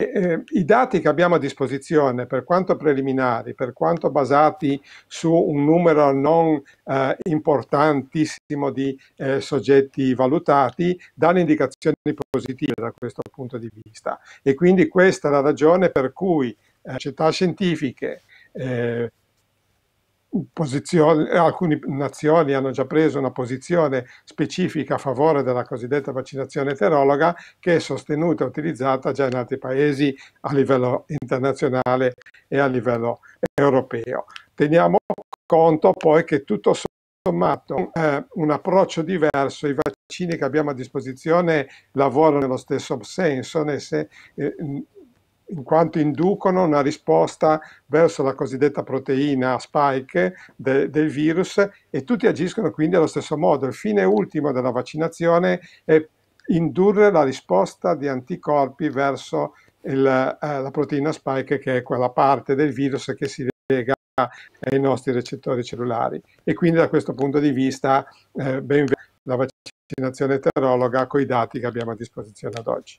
Eh, I dati che abbiamo a disposizione, per quanto preliminari, per quanto basati su un numero non eh, importantissimo di eh, soggetti valutati, danno indicazioni positive da questo punto di vista. E quindi questa è la ragione per cui eh, società scientifiche, eh, posizione, alcune nazioni hanno già preso una posizione specifica a favore della cosiddetta vaccinazione eterologa che è sostenuta e utilizzata già in altri paesi a livello internazionale e a livello europeo. Teniamo conto poi che tutto sommato è eh, un approccio diverso, i vaccini che abbiamo a disposizione lavorano nello stesso senso, nel se, eh, in quanto inducono una risposta verso la cosiddetta proteina spike de, del virus e tutti agiscono quindi allo stesso modo. Il fine ultimo della vaccinazione è indurre la risposta di anticorpi verso il, eh, la proteina spike che è quella parte del virus che si lega ai nostri recettori cellulari e quindi da questo punto di vista eh, ben la vaccinazione eterologa con i dati che abbiamo a disposizione ad oggi.